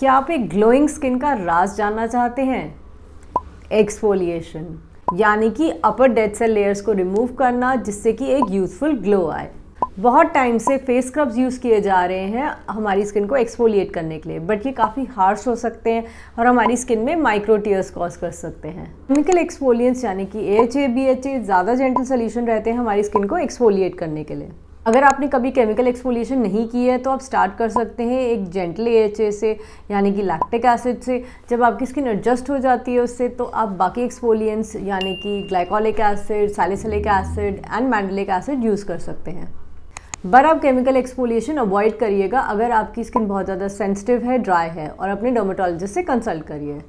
क्या आप एक ग्लोइंग स्किन का राज जानना चाहते हैं एक्सफोलिएशन यानी कि अपर डेड सेल लेयर्स को रिमूव करना जिससे कि एक यूज़फुल ग्लो आए बहुत टाइम से फेस स्क्रब्स यूज़ किए जा रहे हैं हमारी स्किन को एक्सफोलिएट करने के लिए बट ये काफ़ी हार्श हो सकते हैं और हमारी स्किन में माइक्रो टीयर्स कॉज कर सकते हैं केमिकल एक्सफोलियंस यानी कि A H A B H A ज़्यादा जेंटल सोल्यूशन रहते हैं हमारी स्किन को एक्सफोलिएट करने के लिए अगर आपने कभी केमिकल एक्सफोलिएशन नहीं की है तो आप स्टार्ट कर सकते हैं एक जेंटल ए से यानी कि लैक्टिक एसिड से जब आपकी स्किन एडजस्ट हो जाती है उससे तो आप बाकी एक्सपोलियंस यानी कि glycolic acid salicylic acid and mandelic acid use कर सकते हैं बर आप केमिकल एक्सफोलिएशन अवॉइड करिएगा अगर आपकी स्किन बहुत ज़्यादा सेंसिटिव है ड्राई है और अपने डर्माटोलॉजिस्ट से कंसल्ट करिए